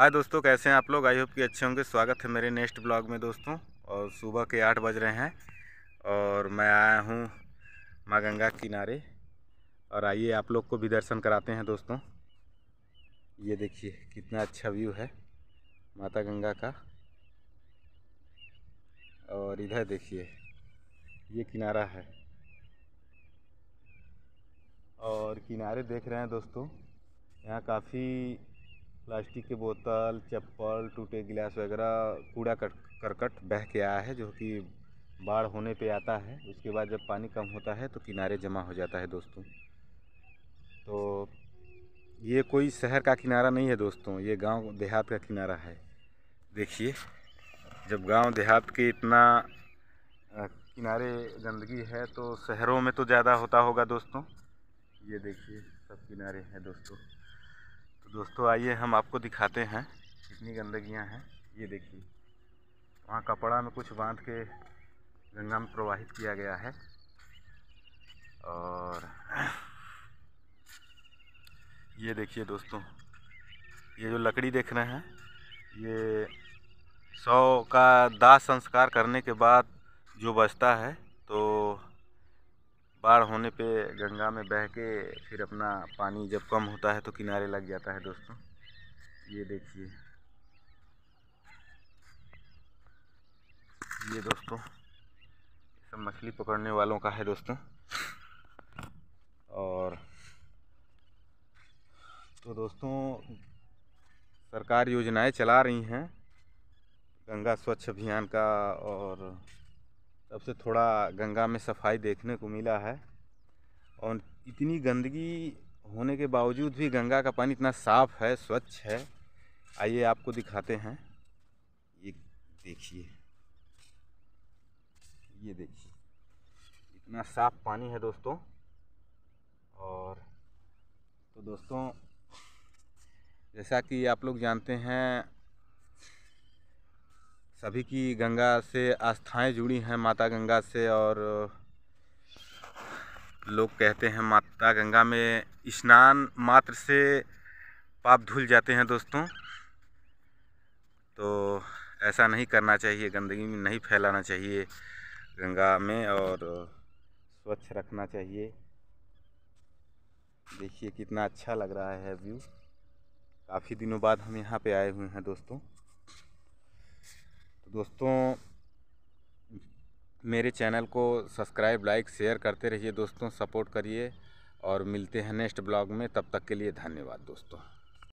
हाय दोस्तों कैसे हैं आप लोग आई होप कि अच्छे होंगे स्वागत है मेरे नेक्स्ट ब्लॉग में दोस्तों और सुबह के आठ बज रहे हैं और मैं आया हूँ माँ गंगा किनारे और आइए आप लोग को भी दर्शन कराते हैं दोस्तों ये देखिए कितना अच्छा व्यू है माता गंगा का और इधर देखिए ये किनारा है और किनारे देख रहे हैं दोस्तों यहाँ काफ़ी प्लास्टिक के बोतल चप्पल टूटे गिलास वगैरह कूड़ा करकट बह के आया है जो कि बाढ़ होने पे आता है उसके बाद जब पानी कम होता है तो किनारे जमा हो जाता है दोस्तों तो ये कोई शहर का किनारा नहीं है दोस्तों ये गांव देहात का किनारा है देखिए जब गांव देहात के इतना किनारे गंदगी है तो शहरों में तो ज़्यादा होता होगा दोस्तों ये देखिए सब किनारे हैं दोस्तों दोस्तों आइए हम आपको दिखाते हैं कितनी गंदगियाँ हैं ये देखिए वहाँ कपड़ा में कुछ बांध के गंगा में प्रवाहित किया गया है और ये देखिए दोस्तों ये जो लकड़ी देख रहे हैं ये सौ का दाह संस्कार करने के बाद जो बचता है बाढ़ होने पे गंगा में बह के फिर अपना पानी जब कम होता है तो किनारे लग जाता है दोस्तों ये देखिए ये दोस्तों सब मछली पकड़ने वालों का है दोस्तों और तो दोस्तों सरकार योजनाएं चला रही हैं गंगा स्वच्छ अभियान का और तब से थोड़ा गंगा में सफाई देखने को मिला है और इतनी गंदगी होने के बावजूद भी गंगा का पानी इतना साफ़ है स्वच्छ है आइए आपको दिखाते हैं ये देखिए ये देखिए इतना साफ पानी है दोस्तों और तो दोस्तों जैसा कि आप लोग जानते हैं सभी की गंगा से आस्थाएं जुड़ी हैं माता गंगा से और लोग कहते हैं माता गंगा में स्नान मात्र से पाप धुल जाते हैं दोस्तों तो ऐसा नहीं करना चाहिए गंदगी में नहीं फैलाना चाहिए गंगा में और स्वच्छ रखना चाहिए देखिए कितना अच्छा लग रहा है व्यू काफ़ी दिनों बाद हम यहाँ पे आए हुए हैं दोस्तों दोस्तों मेरे चैनल को सब्सक्राइब लाइक शेयर करते रहिए दोस्तों सपोर्ट करिए और मिलते हैं नेक्स्ट ब्लॉग में तब तक के लिए धन्यवाद दोस्तों